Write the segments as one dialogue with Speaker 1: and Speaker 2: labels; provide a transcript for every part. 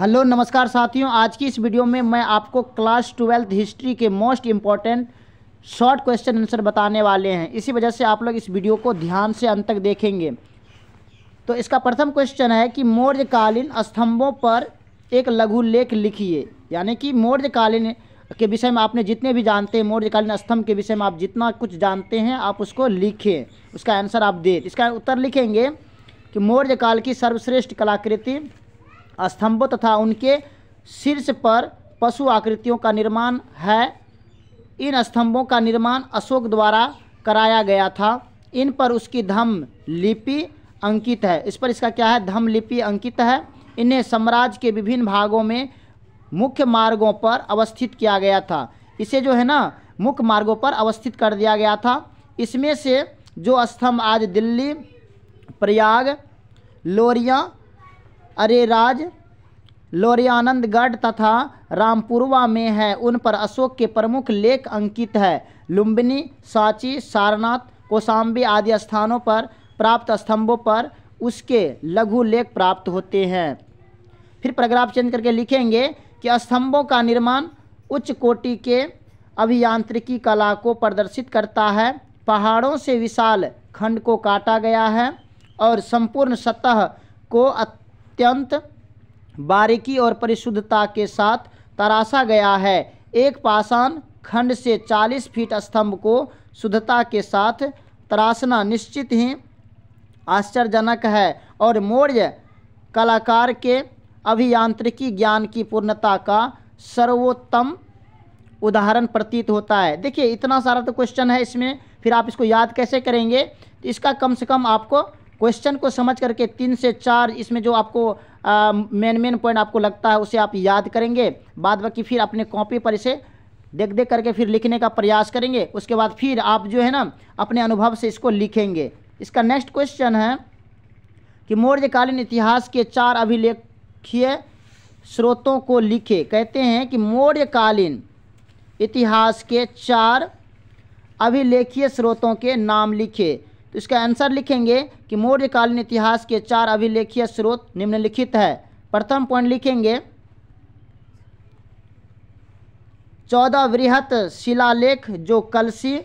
Speaker 1: hello नमस्कार साथियों आज की इस वीडियो में मैं आपको क्लास ट्वेल्थ हिस्ट्री के most important short question answer बताने वाले हैं इसी वजह से आप लोग इस वीडियो को ध्यान से अंत तक देखेंगे तो इसका प्रथम क्वेश्चन है कि मौर्यकालीन स्तंभों पर एक लघु लेख लिखिए यानी कि मौर्यकालीन के विषय में आपने जितने भी जानते हैं मौर्यकालीन स्तंभ के विषय में आप जितना कुछ जानते हैं आप उसको लिखें उसका आंसर आप दें इसका उत्तर लिखेंगे कि मौर्य काल की सर्वश्रेष्ठ कलाकृति स्तंभों तथा उनके शीर्ष पर पशु आकृतियों का निर्माण है इन स्तंभों का निर्माण अशोक द्वारा कराया गया था इन पर उसकी धम लिपि अंकित है इस पर इसका क्या है धम्म लिपि अंकित है इन्हें साम्राज्य के विभिन्न भागों में मुख्य मार्गों पर अवस्थित किया गया था इसे जो है ना मुख्य मार्गों पर अवस्थित कर दिया गया था इसमें से जो स्तंभ आज दिल्ली प्रयाग लोरिया अरेराज लोरियानंदगढ़ तथा रामपुरवा में है उन पर अशोक के प्रमुख लेख अंकित है लुम्बिनी सांची सारनाथ कोसाम्बी आदि स्थानों पर प्राप्त स्तंभों पर उसके लघु लेख प्राप्त होते हैं फिर प्रग्राप चेंज करके लिखेंगे कि स्तंभों का निर्माण उच्च कोटि के अभियांत्रिकी कला को प्रदर्शित करता है पहाड़ों से विशाल खंड को काटा गया है और संपूर्ण सतह को अत्यंत बारीकी और परिशुद्धता के साथ तराशा गया है एक पाषाण खंड से 40 फीट स्तंभ को शुद्धता के साथ तराशना निश्चित ही आश्चर्यजनक है और मौर्य कलाकार के अभियांत्रिकी ज्ञान की पूर्णता का सर्वोत्तम उदाहरण प्रतीत होता है देखिए इतना सारा तो क्वेश्चन है इसमें फिर आप इसको याद कैसे करेंगे इसका कम से कम आपको क्वेश्चन को समझ करके तीन से चार इसमें जो आपको मेन मेन पॉइंट आपको लगता है उसे आप याद करेंगे बाद बाकी फिर अपने कॉपी पर इसे देख देख करके फिर लिखने का प्रयास करेंगे उसके बाद फिर आप जो है ना अपने अनुभव से इसको लिखेंगे इसका नेक्स्ट क्वेश्चन है कि मौर्यकालीन इतिहास के चार अभिलेखीय स्रोतों को लिखे कहते हैं कि मौर्यकालीन इतिहास के चार अभिलेखीय स्रोतों के नाम लिखे तो इसका आंसर लिखेंगे कि मौर्यकालीन इतिहास के चार अभिलेखीय स्रोत निम्नलिखित है प्रथम पॉइंट लिखेंगे चौदह वृहत शिलालेख जो कलसी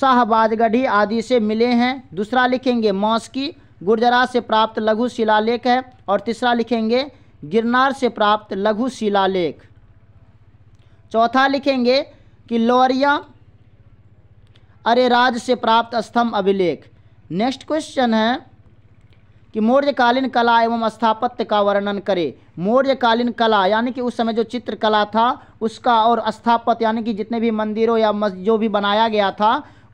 Speaker 1: शाहबाजगढ़ी आदि से मिले हैं दूसरा लिखेंगे मौसकी गुर्जरा से प्राप्त लघु शिलालेख है और तीसरा लिखेंगे गिरनार से प्राप्त लघु शिलालेख चौथा लिखेंगे कि लौरिया अरे राज से प्राप्त स्तंभ अभिलेख नेक्स्ट क्वेश्चन है कि मौर्यकालीन कला एवं स्थापत्य का वर्णन करें मौर्यकालीन कला यानी कि उस समय जो चित्रकला था उसका और स्थापत्य यानी कि जितने भी मंदिरों या जो भी बनाया गया था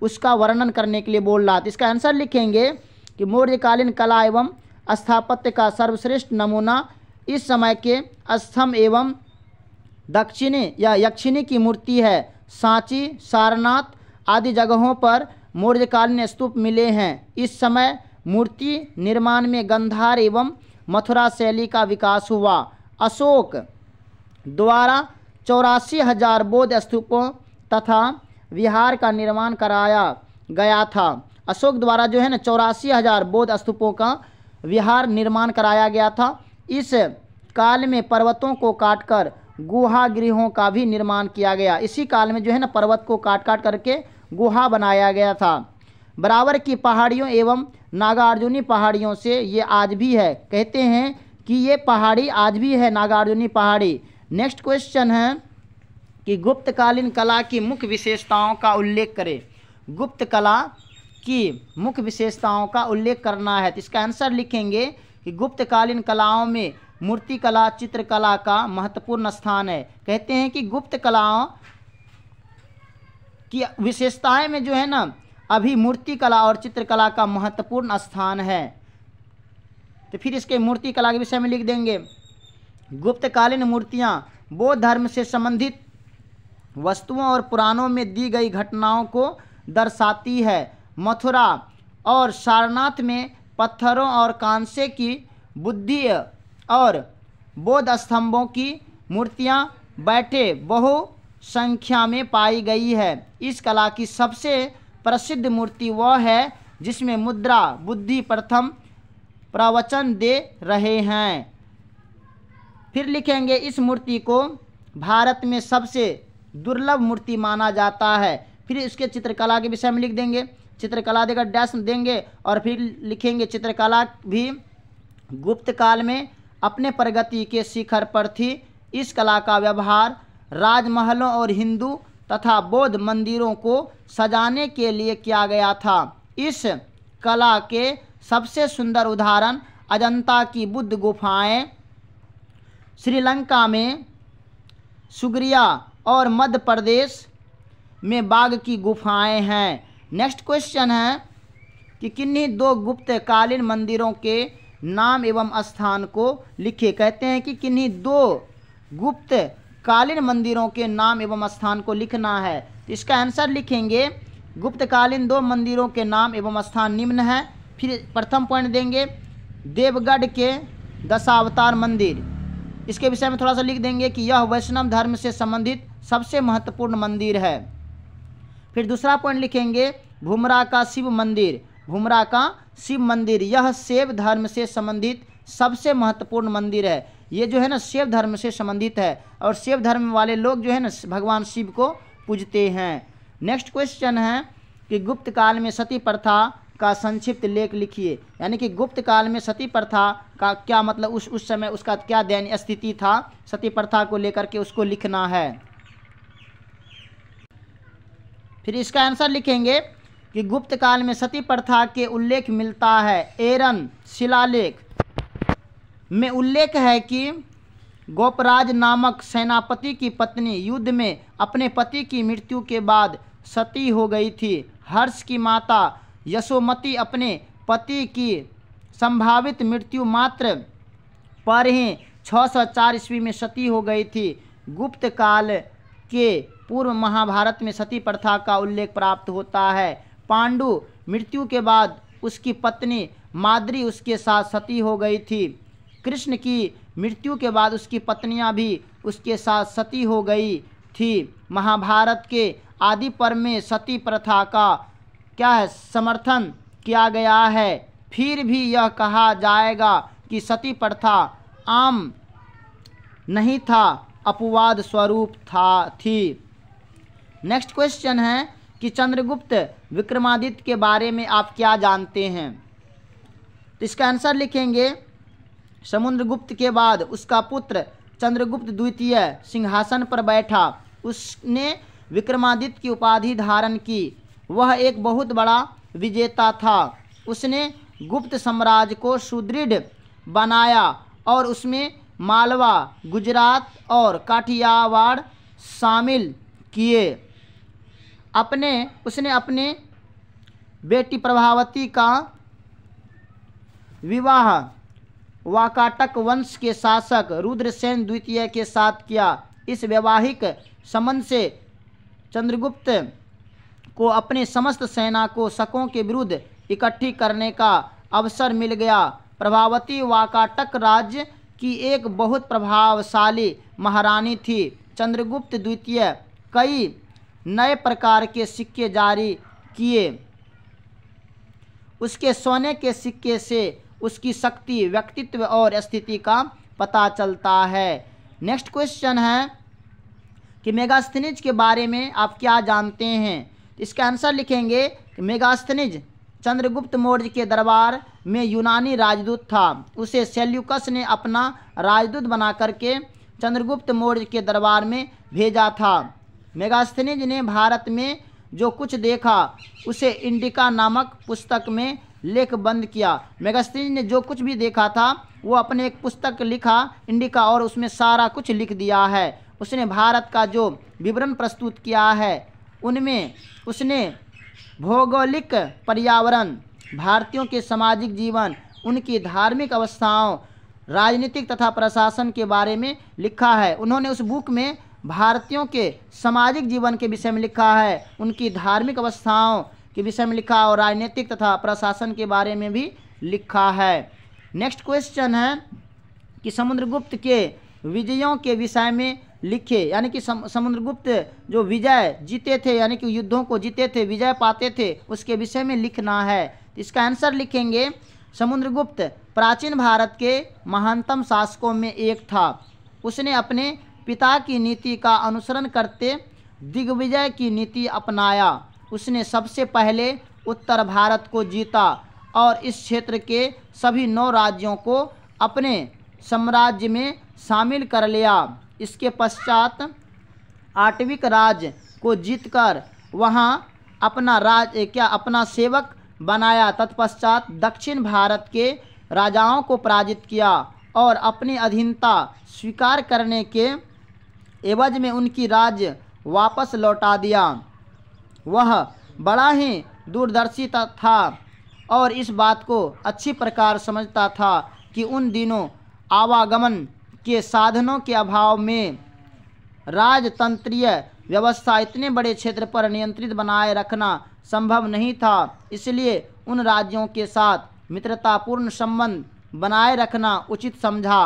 Speaker 1: उसका वर्णन करने के लिए बोल रहा था इसका आंसर लिखेंगे कि मौर्यकालीन कला एवं स्थापत्य का सर्वश्रेष्ठ नमूना इस समय के अस्थम एवं दक्षिणी या यक्षिणी की मूर्ति है सांची सारनाथ आदि जगहों पर मौर्यकालीन स्तूप मिले हैं इस समय मूर्ति निर्माण में गंधार एवं मथुरा शैली का विकास हुआ अशोक द्वारा चौरासी हजार बौद्ध स्तूपों तथा विहार का निर्माण कराया गया था अशोक द्वारा जो है ना चौरासी हजार बौद्ध स्तूपों का विहार निर्माण कराया गया था इस काल में पर्वतों को काटकर गुहा गृहों का भी निर्माण किया गया इसी काल में जो है ना पर्वत को काट काट करके गुहा बनाया गया था बराबर की पहाड़ियों एवं नागार्जुनी पहाड़ियों से ये आज भी है कहते हैं कि ये पहाड़ी आज भी है नागार्जुनी पहाड़ी नेक्स्ट क्वेश्चन है कि गुप्तकालीन कला की मुख्य विशेषताओं का उल्लेख करें गुप्त कला की मुख्य विशेषताओं का उल्लेख करना है तो इसका आंसर लिखेंगे कि गुप्तकालीन कलाओं में मूर्ति कला चित्रकला का महत्वपूर्ण स्थान है कहते हैं कि गुप्त कलाओं की विशेषताएं में जो है ना अभी मूर्तिकला और चित्रकला का महत्वपूर्ण स्थान है तो फिर इसके मूर्तिकला के विषय में लिख देंगे गुप्तकालीन मूर्तियाँ बौद्ध धर्म से संबंधित वस्तुओं और पुराणों में दी गई घटनाओं को दर्शाती है मथुरा और सारनाथ में पत्थरों और कांसे की बुद्धि और बौद्ध स्तंभों की मूर्तियाँ बैठे बहु संख्या में पाई गई है इस कला की सबसे प्रसिद्ध मूर्ति वह है जिसमें मुद्रा बुद्धि प्रथम प्रवचन दे रहे हैं फिर लिखेंगे इस मूर्ति को भारत में सबसे दुर्लभ मूर्ति माना जाता है फिर इसके चित्रकला के विषय में लिख देंगे चित्रकला देकर डैश देंगे और फिर लिखेंगे चित्रकला भी गुप्त काल में अपने प्रगति के शिखर पर थी इस कला का व्यवहार राजमहलों और हिंदू तथा बौद्ध मंदिरों को सजाने के लिए किया गया था इस कला के सबसे सुंदर उदाहरण अजंता की बुद्ध गुफाएं श्रीलंका में सुग्रिया और मध्य प्रदेश में बाघ की गुफाएं हैं नेक्स्ट क्वेश्चन है कि किन्हीं दो गुप्तकालीन मंदिरों के नाम एवं स्थान को लिखे कहते हैं कि किन्हीं दो गुप्त गुप्तकालीन मंदिरों के नाम एवं स्थान को लिखना है तो इसका आंसर लिखेंगे गुप्तकालीन दो मंदिरों के नाम एवं स्थान निम्न है फिर प्रथम पॉइंट देंगे देवगढ़ के दशावतार मंदिर इसके विषय में थोड़ा सा लिख देंगे कि यह वैष्णव धर्म से संबंधित सबसे महत्वपूर्ण मंदिर है फिर दूसरा पॉइंट लिखेंगे भुमरा का शिव मंदिर भुमरा का शिव मंदिर यह शैव धर्म से संबंधित सबसे महत्वपूर्ण मंदिर है ये जो है ना शिव धर्म से संबंधित है और शिव धर्म वाले लोग जो है ना भगवान शिव को पूजते हैं नेक्स्ट क्वेश्चन है कि गुप्त काल में सती प्रथा का संक्षिप्त लेख लिखिए यानी कि गुप्त काल में सती प्रथा का क्या मतलब उस उस समय उसका क्या दैन्य स्थिति था सती प्रथा को लेकर के उसको लिखना है फिर इसका आंसर लिखेंगे कि गुप्त काल में सती प्रथा के उल्लेख मिलता है एरन शिलालेख में उल्लेख है कि गोपराज नामक सेनापति की पत्नी युद्ध में अपने पति की मृत्यु के बाद सती हो गई थी हर्ष की माता यशोमती अपने पति की संभावित मृत्यु मात्र पर ही छः सौ चार ईस्वी में सती हो गई थी गुप्त काल के पूर्व महाभारत में सती प्रथा का उल्लेख प्राप्त होता है पांडु मृत्यु के बाद उसकी पत्नी माद्री उसके साथ सती हो गई थी कृष्ण की मृत्यु के बाद उसकी पत्नियां भी उसके साथ सती हो गई थी महाभारत के आदि पर में सती प्रथा का क्या है समर्थन किया गया है फिर भी यह कहा जाएगा कि सती प्रथा आम नहीं था अपवाद स्वरूप था थी नेक्स्ट क्वेश्चन है कि चंद्रगुप्त विक्रमादित्य के बारे में आप क्या जानते हैं तो इसका आंसर लिखेंगे समुद्रगुप्त के बाद उसका पुत्र चंद्रगुप्त द्वितीय सिंहासन पर बैठा उसने विक्रमादित्य की उपाधि धारण की वह एक बहुत बड़ा विजेता था उसने गुप्त साम्राज्य को सुदृढ़ बनाया और उसमें मालवा गुजरात और काठियावाड़ शामिल किए अपने उसने अपने बेटी प्रभावती का विवाह वाकाटक वंश के शासक रुद्रसेन द्वितीय के साथ किया इस वैवाहिक संबंध से चंद्रगुप्त को अपने समस्त सेना को शकों के विरुद्ध इकट्ठी करने का अवसर मिल गया प्रभावती वाकाटक राज्य की एक बहुत प्रभावशाली महारानी थी चंद्रगुप्त द्वितीय कई नए प्रकार के सिक्के जारी किए उसके सोने के सिक्के से उसकी शक्ति व्यक्तित्व और स्थिति का पता चलता है नेक्स्ट क्वेश्चन है कि मेगास्थनिज के बारे में आप क्या जानते हैं इसका आंसर लिखेंगे कि मेगास्थनिज चंद्रगुप्त मौर्य के दरबार में यूनानी राजदूत था उसे सेल्युकस ने अपना राजदूत बना करके चंद्रगुप्त मौर्य के दरबार में भेजा था मेगास्थनिज ने भारत में जो कुछ देखा उसे इंडिका नामक पुस्तक में लेख बंद किया मेगस्तीन ने जो कुछ भी देखा था वो अपने एक पुस्तक लिखा इंडिका और उसमें सारा कुछ लिख दिया है उसने भारत का जो विवरण प्रस्तुत किया है उनमें उसने भौगोलिक पर्यावरण भारतीयों के सामाजिक जीवन उनकी धार्मिक अवस्थाओं राजनीतिक तथा प्रशासन के बारे में लिखा है उन्होंने उस बुक में भारतीयों के सामाजिक जीवन के विषय में लिखा है उनकी धार्मिक अवस्थाओं के विषय में लिखा और राजनीतिक तथा प्रशासन के बारे में भी लिखा है नेक्स्ट क्वेश्चन है कि समुद्रगुप्त के विजयों के विषय में लिखे यानी कि सम, समुद्रगुप्त जो विजय जीते थे यानी कि युद्धों को जीते थे विजय पाते थे उसके विषय में लिखना है तो इसका आंसर लिखेंगे समुद्रगुप्त प्राचीन भारत के महानतम शासकों में एक था उसने अपने पिता की नीति का अनुसरण करते दिग्विजय की नीति अपनाया उसने सबसे पहले उत्तर भारत को जीता और इस क्षेत्र के सभी नौ राज्यों को अपने साम्राज्य में शामिल कर लिया इसके पश्चात आटविक राज्य को जीतकर वहाँ अपना राज क्या अपना सेवक बनाया तत्पश्चात दक्षिण भारत के राजाओं को पराजित किया और अपनी अधीनता स्वीकार करने के एवज में उनकी राज्य वापस लौटा दिया वह बड़ा ही दूरदर्शी था और इस बात को अच्छी प्रकार समझता था कि उन दिनों आवागमन के साधनों के अभाव में राजतंत्रीय व्यवस्था इतने बड़े क्षेत्र पर नियंत्रित बनाए रखना संभव नहीं था इसलिए उन राज्यों के साथ मित्रतापूर्ण संबंध बनाए रखना उचित समझा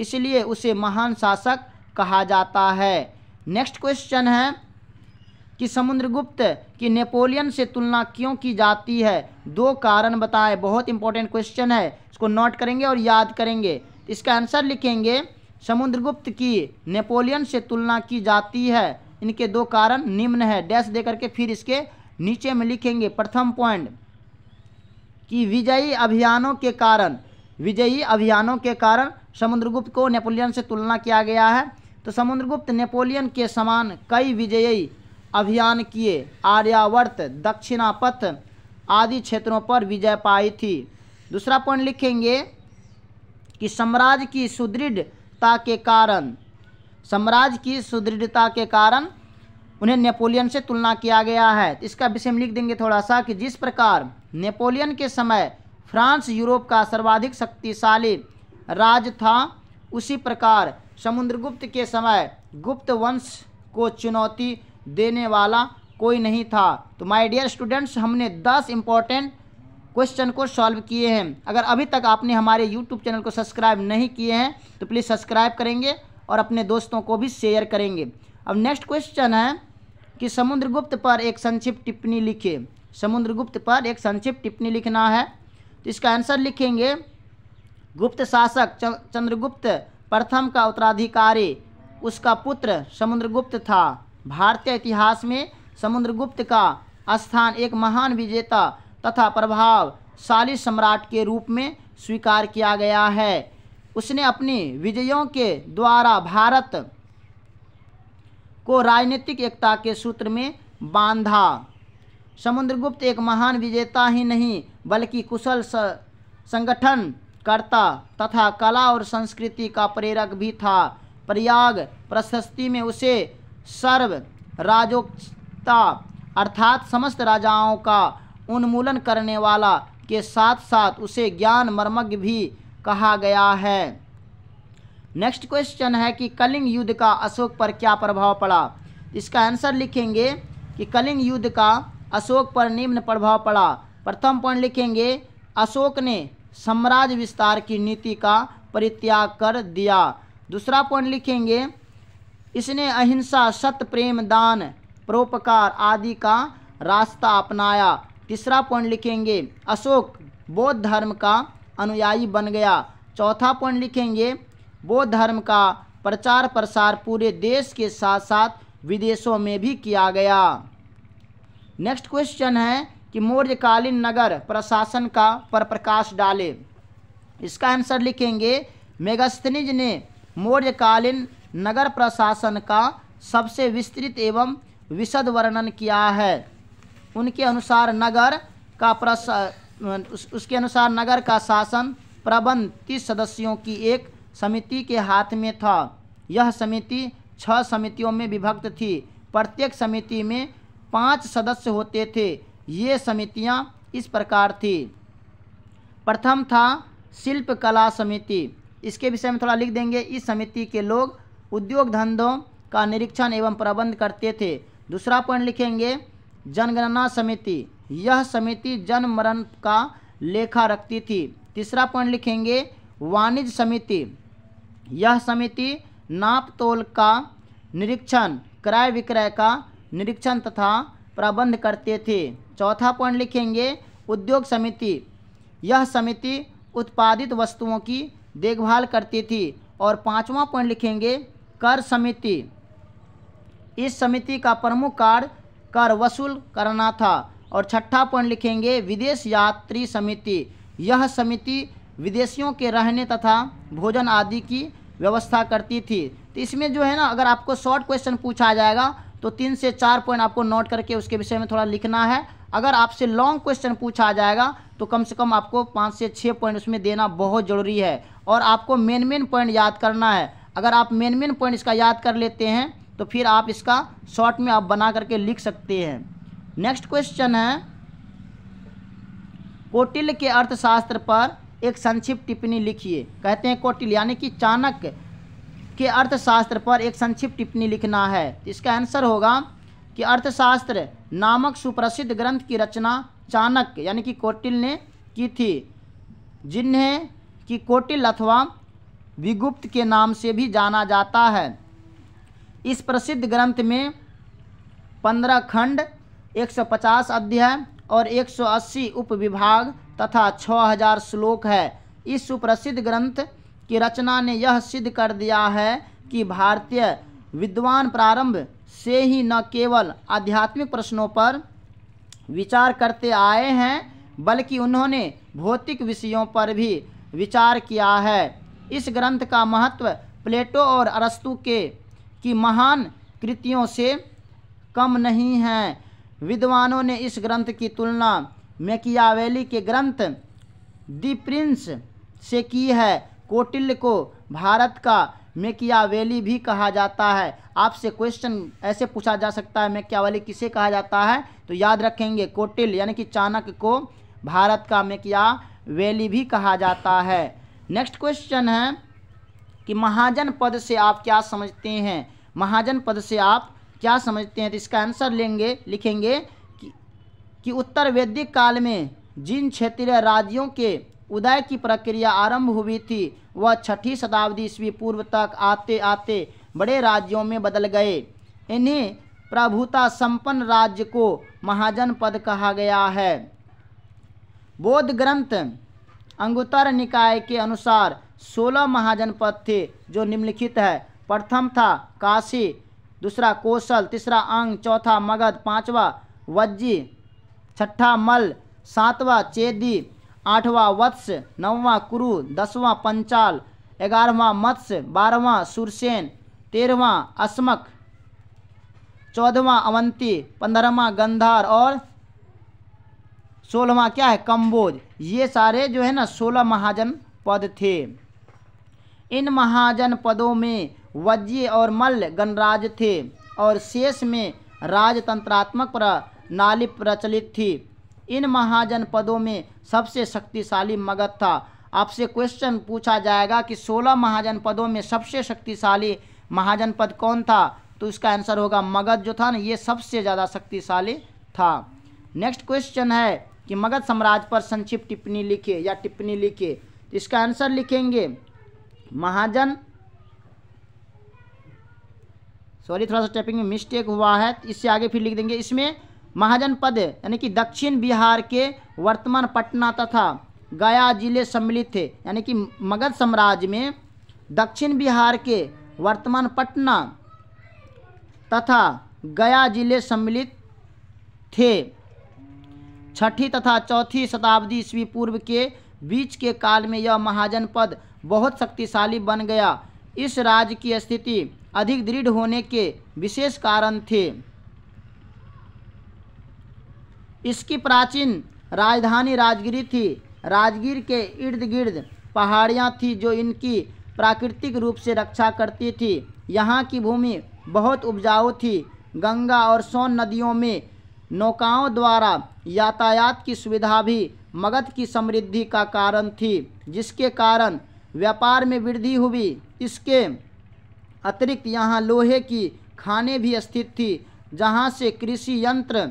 Speaker 1: इसलिए उसे महान शासक कहा जाता है नेक्स्ट क्वेश्चन है कि समुद्रगुप्त की नेपोलियन से तुलना क्यों की जाती है दो कारण बताएं बहुत इंपॉर्टेंट क्वेश्चन है इसको नोट करेंगे और याद करेंगे इसका आंसर लिखेंगे समुद्रगुप्त की नेपोलियन से तुलना की जाती है इनके दो कारण निम्न है डैश दे करके फिर इसके नीचे में लिखेंगे प्रथम पॉइंट कि विजयी अभियानों के कारण विजयी अभियानों के कारण समुद्रगुप्त को नेपोलियन से तुलना किया गया है तो समुद्रगुप्त नेपोलियन के समान कई विजयी अभियान किए आर्यावर्त दक्षिणापथ आदि क्षेत्रों पर विजय पाई थी दूसरा पॉइंट लिखेंगे कि साम्राज्य की सुदृढ़ता के कारण साम्राज्य की सुदृढ़ता के कारण उन्हें नेपोलियन से तुलना किया गया है इसका विषय हम लिख देंगे थोड़ा सा कि जिस प्रकार नेपोलियन के समय फ्रांस यूरोप का सर्वाधिक शक्तिशाली राज था उसी प्रकार समुद्रगुप्त के समय गुप्त वंश को चुनौती देने वाला कोई नहीं था तो माय डियर स्टूडेंट्स हमने दस इम्पॉर्टेंट क्वेश्चन को सॉल्व किए हैं अगर अभी तक आपने हमारे यूट्यूब चैनल को सब्सक्राइब नहीं किए हैं तो प्लीज़ सब्सक्राइब करेंगे और अपने दोस्तों को भी शेयर करेंगे अब नेक्स्ट क्वेश्चन है कि समुद्रगुप्त पर एक संक्षिप्त टिप्पणी लिखे समुद्रगुप्त पर एक संक्षिप्त टिप्पणी लिखना है तो इसका आंसर लिखेंगे गुप्त शासक चंद्रगुप्त प्रथम का उत्तराधिकारी उसका पुत्र समुद्रगुप्त था भारतीय इतिहास में समुद्रगुप्त का स्थान एक महान विजेता तथा प्रभावशाली सम्राट के रूप में स्वीकार किया गया है उसने अपनी विजयों के द्वारा भारत को राजनीतिक एकता के सूत्र में बांधा समुद्रगुप्त एक महान विजेता ही नहीं बल्कि कुशल संगठनकर्ता तथा कला और संस्कृति का प्रेरक भी था प्रयाग प्रशस्ति में उसे सर्व राजोक्ता अर्थात समस्त राजाओं का उन्मूलन करने वाला के साथ साथ उसे ज्ञान मर्मज्ञ भी कहा गया है नेक्स्ट क्वेश्चन है कि कलिंग युद्ध का अशोक पर क्या प्रभाव पड़ा इसका आंसर लिखेंगे कि कलिंग युद्ध का अशोक पर निम्न प्रभाव पड़ा प्रथम पॉइंट लिखेंगे अशोक ने साम्राज्य विस्तार की नीति का परित्याग कर दिया दूसरा पॉइंट लिखेंगे इसने अहिंसा सत्य प्रेम दान परोपकार आदि का रास्ता अपनाया तीसरा पॉइंट लिखेंगे अशोक बौद्ध धर्म का अनुयायी बन गया चौथा पॉइंट लिखेंगे बौद्ध धर्म का प्रचार प्रसार पूरे देश के साथ साथ विदेशों में भी किया गया नेक्स्ट क्वेश्चन है कि मौर्यकालीन नगर प्रशासन का पर प्रकाश डाले इसका आंसर लिखेंगे मेगास्थनिज ने मौर्यकालीन नगर प्रशासन का सबसे विस्तृत एवं विशद वर्णन किया है उनके अनुसार नगर का प्रस उस, उसके अनुसार नगर का शासन प्रबंध तीस सदस्यों की एक समिति के हाथ में था यह समिति छह समितियों में विभक्त थी प्रत्येक समिति में पांच सदस्य होते थे ये समितियां इस प्रकार थी प्रथम था शिल्प कला समिति इसके विषय में थोड़ा लिख देंगे इस समिति के लोग उद्योग धंधों का निरीक्षण एवं प्रबंध करते थे दूसरा पॉइंट लिखेंगे जनगणना समिति यह समिति जन मरण का लेखा रखती थी तीसरा पॉइंट लिखेंगे वाणिज्य समिति यह समिति नाप तोल का निरीक्षण क्रय विक्रय का निरीक्षण तथा प्रबंध करते थे चौथा पॉइंट लिखेंगे उद्योग समिति यह समिति उत्पादित वस्तुओं की देखभाल करती थी और पांचवा पॉइंट लिखेंगे कर समिति इस समिति का प्रमुख कार्य कर वसूल करना था और छठा पॉइंट लिखेंगे विदेश यात्री समिति यह समिति विदेशियों के रहने तथा भोजन आदि की व्यवस्था करती थी तो इसमें जो है ना अगर आपको शॉर्ट क्वेश्चन पूछा जाएगा तो तीन से चार पॉइंट आपको नोट करके उसके विषय में थोड़ा लिखना है अगर आपसे लॉन्ग क्वेश्चन पूछा जाएगा तो कम से कम आपको पाँच से छः पॉइंट उसमें देना बहुत ज़रूरी है और आपको मेन मेन पॉइंट याद करना है अगर आप मेन मेन पॉइंट इसका याद कर लेते हैं तो फिर आप इसका शॉर्ट में आप बना करके लिख सकते हैं नेक्स्ट क्वेश्चन है कोटिल के अर्थशास्त्र पर एक संक्षिप्त टिप्पणी लिखिए कहते हैं कोटिल यानी कि चाणक्य के अर्थशास्त्र पर एक संक्षिप्त टिप्पणी लिखना है तो इसका आंसर होगा कि अर्थशास्त्र नामक सुप्रसिद्ध ग्रंथ की रचना चाणक्य यानी कि कोटिल ने की थी जिन्हें कि कोटिल अथवा विगुप्त के नाम से भी जाना जाता है इस प्रसिद्ध ग्रंथ में पंद्रह खंड एक सौ पचास अध्याय और एक सौ उप उपविभाग तथा हज़ार श्लोक है इस सुप्रसिद्ध ग्रंथ की रचना ने यह सिद्ध कर दिया है कि भारतीय विद्वान प्रारंभ से ही न केवल आध्यात्मिक प्रश्नों पर विचार करते आए हैं बल्कि उन्होंने भौतिक विषयों पर भी विचार किया है इस ग्रंथ का महत्व प्लेटो और अरस्तु के की महान कृतियों से कम नहीं है विद्वानों ने इस ग्रंथ की तुलना मैकियावेली के ग्रंथ द प्रिंस से की है कोटिल को भारत का मैकियावेली भी कहा जाता है आपसे क्वेश्चन ऐसे पूछा जा सकता है मैकियावेली किसे कहा जाता है तो याद रखेंगे कोटिल यानी कि चाणक्य को भारत का मैकियावेली भी कहा जाता है नेक्स्ट क्वेश्चन है कि महाजन पद से आप क्या समझते हैं महाजन पद से आप क्या समझते हैं तो इसका आंसर लेंगे लिखेंगे कि, कि उत्तर वैदिक काल में जिन क्षेत्रीय राज्यों के उदय की प्रक्रिया आरंभ हुई थी वह छठी शताब्दी ईस्वी पूर्व तक आते आते बड़े राज्यों में बदल गए इन्हें प्रभुता संपन्न राज्य को महाजन पद कहा गया है बौद्ध ग्रंथ अंगुतर निकाय के अनुसार सोलह महाजनपद थे जो निम्नलिखित है प्रथम था काशी दूसरा कौशल तीसरा अंग चौथा मगध पांचवा वज्जी छठा मल सातवां चेदी आठवा वत्स नौवा कुरु दसवां पंचाल ग्यारहवा मत्स्य बारहवा सुरसेन तेरहवा अस्मक चौदहवा अवंती पंद्रहवां गंधार और सोलहवा क्या है कम्बोज ये सारे जो है ना सोलह महाजन पद थे इन महाजन पदों में वज्य और मल्ल गणराज थे और शेष में राजतंत्रात्मक प्रणाली प्रचलित थी इन महाजन पदों में सबसे शक्तिशाली मगध था आपसे क्वेश्चन पूछा जाएगा कि 16 महाजन पदों में सबसे शक्तिशाली महाजन पद कौन था तो इसका आंसर होगा मगध जो था ना ये सबसे ज़्यादा शक्तिशाली था नेक्स्ट क्वेश्चन है कि मगध साम्राज्य पर संक्षिप्त टिप्पणी लिखे या टिप्पणी लिखे तो इसका आंसर लिखेंगे महाजन सॉरी थोड़ा सा टाइपिंग में मिस्टेक हुआ है तो इससे आगे फिर लिख देंगे इसमें महाजन पद यानी कि दक्षिण बिहार के वर्तमान पटना तथा गया जिले सम्मिलित थे यानी कि मगध साम्राज्य में दक्षिण बिहार के वर्तमान पटना तथा गया जिले सम्मिलित थे छठी तथा चौथी शताब्दी ईस्वी पूर्व के बीच के काल में यह महाजनपद बहुत शक्तिशाली बन गया इस राज्य की स्थिति अधिक दृढ़ होने के विशेष कारण थे इसकी प्राचीन राजधानी राजगिरी थी राजगीर के इर्द गिर्द पहाड़ियाँ थीं जो इनकी प्राकृतिक रूप से रक्षा करती थी यहाँ की भूमि बहुत उपजाऊ थी गंगा और सोन नदियों में नौकाओं द्वारा यातायात की सुविधा भी मगध की समृद्धि का कारण थी जिसके कारण व्यापार में वृद्धि हुई इसके अतिरिक्त यहाँ लोहे की खाने भी स्थित थी जहाँ से कृषि यंत्र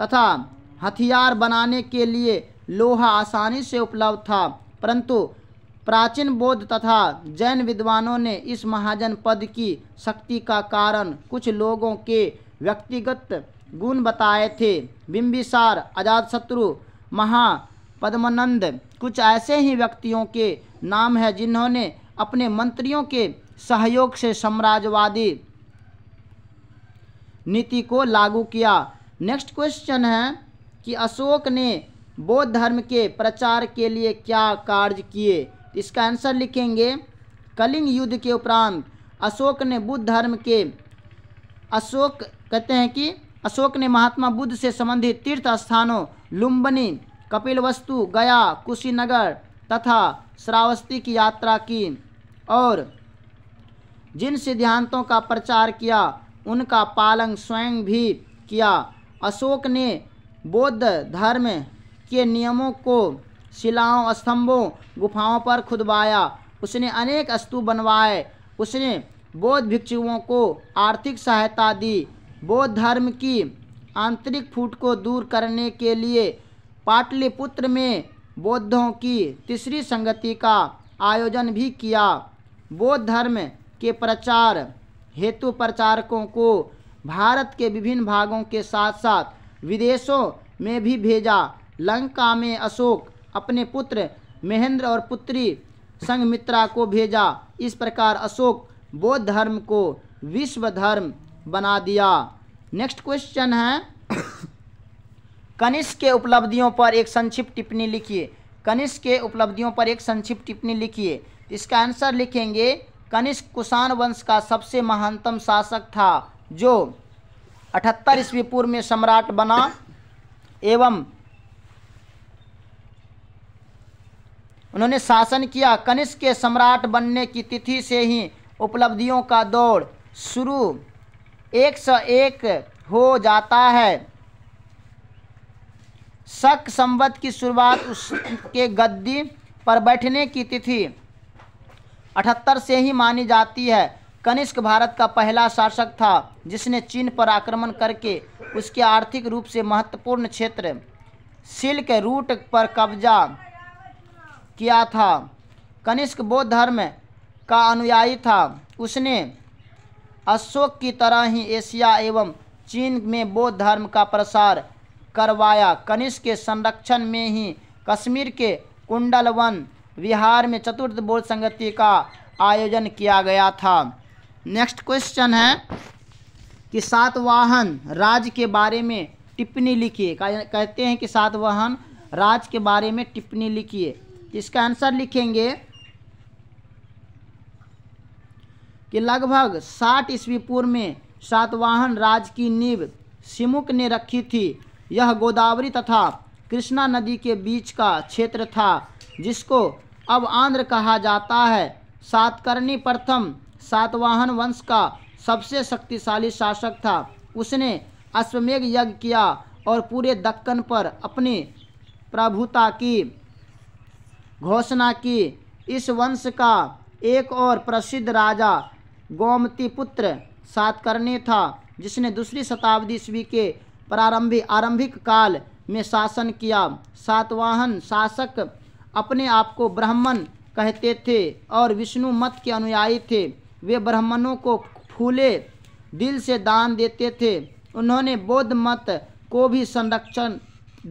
Speaker 1: तथा हथियार बनाने के लिए लोहा आसानी से उपलब्ध था परंतु प्राचीन बौद्ध तथा जैन विद्वानों ने इस महाजन पद की शक्ति का कारण कुछ लोगों के व्यक्तिगत गुण बताए थे शत्रु अजातशत्रु पद्मनंद कुछ ऐसे ही व्यक्तियों के नाम हैं जिन्होंने अपने मंत्रियों के सहयोग से साम्राज्यवादी नीति को लागू किया नेक्स्ट क्वेश्चन है कि अशोक ने बौद्ध धर्म के प्रचार के लिए क्या कार्य किए इसका आंसर लिखेंगे कलिंग युद्ध के उपरांत अशोक ने बुद्ध धर्म के अशोक कहते हैं कि अशोक ने महात्मा बुद्ध से संबंधित तीर्थ स्थानों लुम्बनी कपिलवस्तु गया कुशीनगर तथा श्रावस्ती की यात्रा की और जिन सिद्धांतों का प्रचार किया उनका पालन स्वयं भी किया अशोक ने बौद्ध धर्म के नियमों को शिलाओं स्तंभों गुफाओं पर खुदवाया उसने अनेक स्तूप बनवाए उसने बौद्ध भिक्षुओं को आर्थिक सहायता दी बौद्ध धर्म की आंतरिक फूट को दूर करने के लिए पाटलिपुत्र में बौद्धों की तीसरी संगति का आयोजन भी किया बौद्ध धर्म के प्रचार हेतु प्रचारकों को भारत के विभिन्न भागों के साथ साथ विदेशों में भी भेजा लंका में अशोक अपने पुत्र महेंद्र और पुत्री संगमित्रा को भेजा इस प्रकार अशोक बौद्ध धर्म को विश्व धर्म बना दिया नेक्स्ट क्वेश्चन है कनिष्क के उपलब्धियों पर एक संक्षिप्त टिप्पणी लिखिए कनिष्क के उपलब्धियों पर एक संक्षिप्त टिप्पणी लिखिए इसका आंसर लिखेंगे कनिष्क कुषाण वंश का सबसे महानतम शासक था जो अठहत्तर ईस्वी पूर्व में सम्राट बना एवं उन्होंने शासन किया कनिष्क के सम्राट बनने की तिथि से ही उपलब्धियों का दौर शुरू एक से एक हो जाता है शक संवत की शुरुआत उसके गद्दी पर बैठने की तिथि अठहत्तर से ही मानी जाती है कनिष्क भारत का पहला शासक था जिसने चीन पर आक्रमण करके उसके आर्थिक रूप से महत्वपूर्ण क्षेत्र सिल्क रूट पर कब्जा किया था कनिष्क बौद्ध धर्म का अनुयायी था उसने अशोक की तरह ही एशिया एवं चीन में बौद्ध धर्म का प्रसार करवाया कनिष्क के संरक्षण में ही कश्मीर के कुंडलवन बिहार में चतुर्थ बौद्ध संगति का आयोजन किया गया था नेक्स्ट क्वेश्चन है कि सातवाहन राज के बारे में टिप्पणी लिखिए कहते हैं कि सातवाहन राज के बारे में टिप्पणी लिखिए इसका आंसर लिखेंगे कि लगभग साठ ईस्वी पूर्व में सातवाहन राज की नींव सिमुक ने रखी थी यह गोदावरी तथा कृष्णा नदी के बीच का क्षेत्र था जिसको अब आंध्र कहा जाता है सातकर्णी प्रथम सातवाहन वंश का सबसे शक्तिशाली शासक था उसने अश्वमेघ यज्ञ किया और पूरे दक्कन पर अपनी प्रभुता की घोषणा की इस वंश का एक और प्रसिद्ध राजा गोमती पुत्र सातकर्णी था जिसने दूसरी शताब्दी ईस्वी के प्रारंभिक आरंभिक काल में शासन किया सातवाहन शासक अपने आप को ब्राह्मण कहते थे और विष्णु मत के अनुयायी थे वे ब्राह्मणों को फूले दिल से दान देते थे उन्होंने बौद्ध मत को भी संरक्षण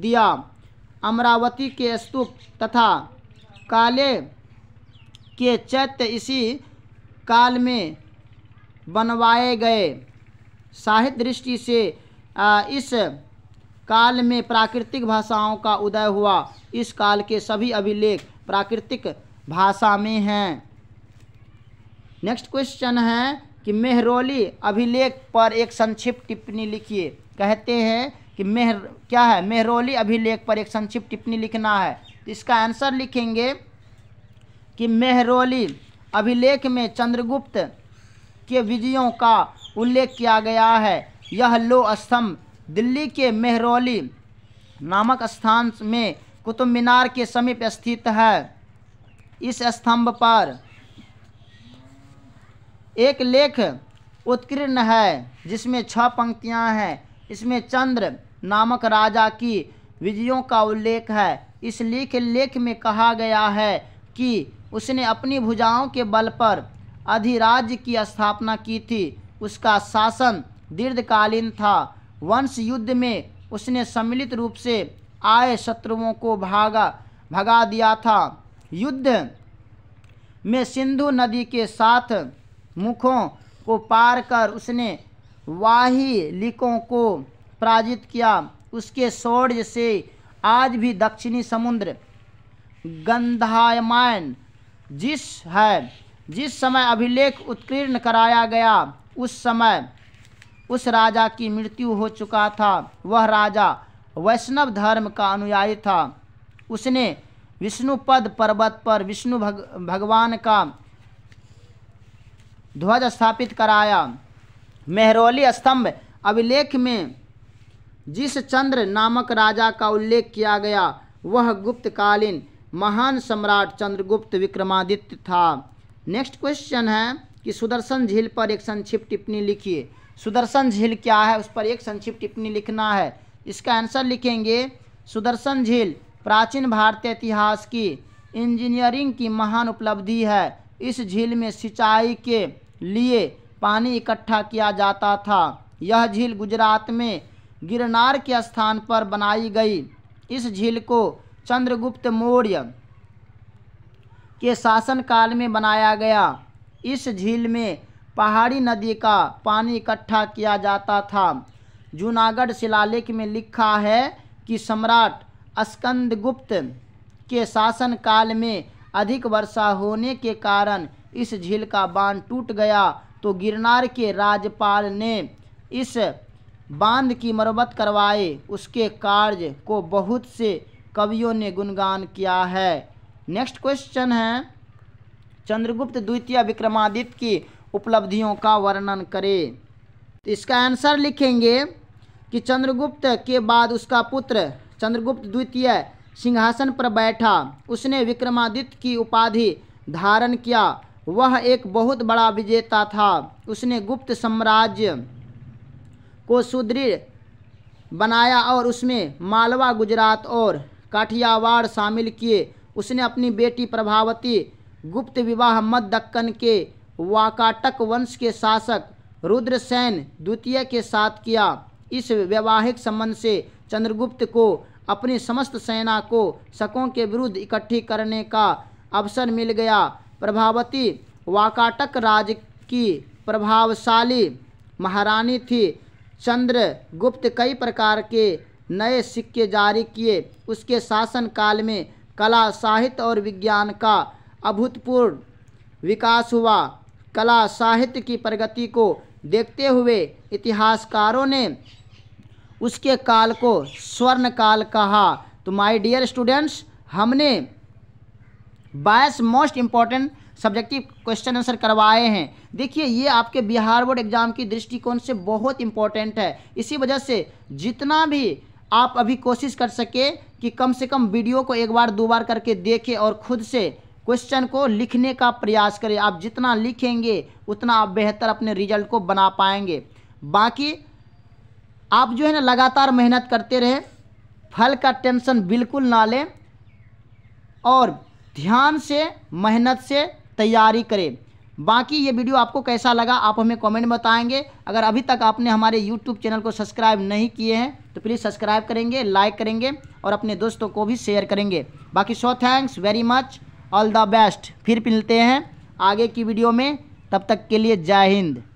Speaker 1: दिया अमरावती के स्तूप तथा काले के चैत्य इसी काल में बनवाए गए साहित्य दृष्टि से इस काल में प्राकृतिक भाषाओं का उदय हुआ इस काल के सभी अभिलेख प्राकृतिक भाषा में हैं नेक्स्ट क्वेश्चन है कि मेहरौली अभिलेख पर एक संक्षिप्त टिप्पणी लिखिए कहते हैं कि मेहर क्या है मेहरौली अभिलेख पर एक संक्षिप्त टिप्पणी लिखना है तो इसका आंसर लिखेंगे कि मेहरौली अभिलेख में चंद्रगुप्त के विजयों का उल्लेख किया गया है यह लो स्तंभ दिल्ली के मेहरौली नामक स्थान में कुतुब मीनार के समीप स्थित है इस स्तंभ पर एक लेख उत्कीर्ण है जिसमें छह पंक्तियां हैं इसमें चंद्र नामक राजा की विजयों का उल्लेख है इस लेख लेख में कहा गया है कि उसने अपनी भुजाओं के बल पर अधिराज्य की स्थापना की थी उसका शासन दीर्घकालीन था वंश युद्ध में उसने सम्मिलित रूप से आए शत्रुओं को भागा भगा दिया था युद्ध में सिंधु नदी के साथ मुखों को पार कर उसने वाहिलिकों को पराजित किया उसके शौर्य से आज भी दक्षिणी समुद्र गंधायमान जिस है जिस समय अभिलेख उत्कीर्ण कराया गया उस समय उस राजा की मृत्यु हो चुका था वह राजा वैष्णव धर्म का अनुयायी था उसने विष्णुपद पर्वत पर विष्णु भग, भगवान का ध्वज स्थापित कराया मेहरौली स्तंभ अभिलेख में जिस चंद्र नामक राजा का उल्लेख किया गया वह गुप्तकालीन महान सम्राट चंद्रगुप्त विक्रमादित्य था नेक्स्ट क्वेश्चन है कि सुदर्शन झील पर एक संक्षिप्त टिप्पणी लिखिए सुदर्शन झील क्या है उस पर एक संक्षिप्त टिप्पणी लिखना है इसका आंसर लिखेंगे सुदर्शन झील प्राचीन भारतीय इतिहास की इंजीनियरिंग की महान उपलब्धि है इस झील में सिंचाई के लिए पानी इकट्ठा किया जाता था यह झील गुजरात में गिरनार के स्थान पर बनाई गई इस झील को चंद्रगुप्त मौर्य के शासनकाल में बनाया गया इस झील में पहाड़ी नदी का पानी इकट्ठा किया जाता था जूनागढ़ शिलालेख में लिखा है कि सम्राट स्कंदगुप्त के शासनकाल में अधिक वर्षा होने के कारण इस झील का बांध टूट गया तो गिरनार के राज्यपाल ने इस बांध की मरम्मत करवाए उसके कार्य को बहुत से कवियों ने गुणगान किया है नेक्स्ट क्वेश्चन है चंद्रगुप्त द्वितीय विक्रमादित्य की उपलब्धियों का वर्णन करें तो इसका आंसर लिखेंगे कि चंद्रगुप्त के बाद उसका पुत्र चंद्रगुप्त द्वितीय सिंहासन पर बैठा उसने विक्रमादित्य की उपाधि धारण किया वह एक बहुत बड़ा विजेता था उसने गुप्त साम्राज्य को सुदृढ़ बनाया और उसमें मालवा गुजरात और काठियावाड़ शामिल किए उसने अपनी बेटी प्रभावती गुप्त विवाह मध्य दक्कन के वाकाटक वंश के शासक रुद्रसेन द्वितीय के साथ किया इस वैवाहिक संबंध से चंद्रगुप्त को अपनी समस्त सेना को शकों के विरुद्ध इकट्ठी करने का अवसर मिल गया प्रभावती वाकाटक राज की प्रभावशाली महारानी थी चंद्रगुप्त कई प्रकार के नए सिक्के जारी किए उसके शासनकाल में कला साहित्य और विज्ञान का अभूतपूर्व विकास हुआ कला साहित्य की प्रगति को देखते हुए इतिहासकारों ने उसके काल को स्वर्ण काल कहा तो माय डियर स्टूडेंट्स हमने बायस most important subjective question answer करवाए हैं देखिए ये आपके बिहार बोर्ड एग्जाम की दृष्टिकोण से बहुत इम्पॉर्टेंट है इसी वजह से जितना भी आप अभी कोशिश कर सके कि कम से कम वीडियो को एक बार दो बार करके देखें और खुद से क्वेश्चन को लिखने का प्रयास करें आप जितना लिखेंगे उतना आप बेहतर अपने रिजल्ट को बना पाएंगे बाकी आप जो है ना लगातार मेहनत करते रहे फल का टेंशन बिल्कुल ना लें और ध्यान से मेहनत से तैयारी करें बाकी ये वीडियो आपको कैसा लगा आप हमें कमेंट बताएंगे अगर अभी तक आपने हमारे यूट्यूब चैनल को सब्सक्राइब नहीं किए हैं तो प्लीज़ सब्सक्राइब करेंगे लाइक करेंगे और अपने दोस्तों को भी शेयर करेंगे बाकी so thanks very much all the best फिर मिलते हैं आगे की वीडियो में तब तक के लिए जय हिंद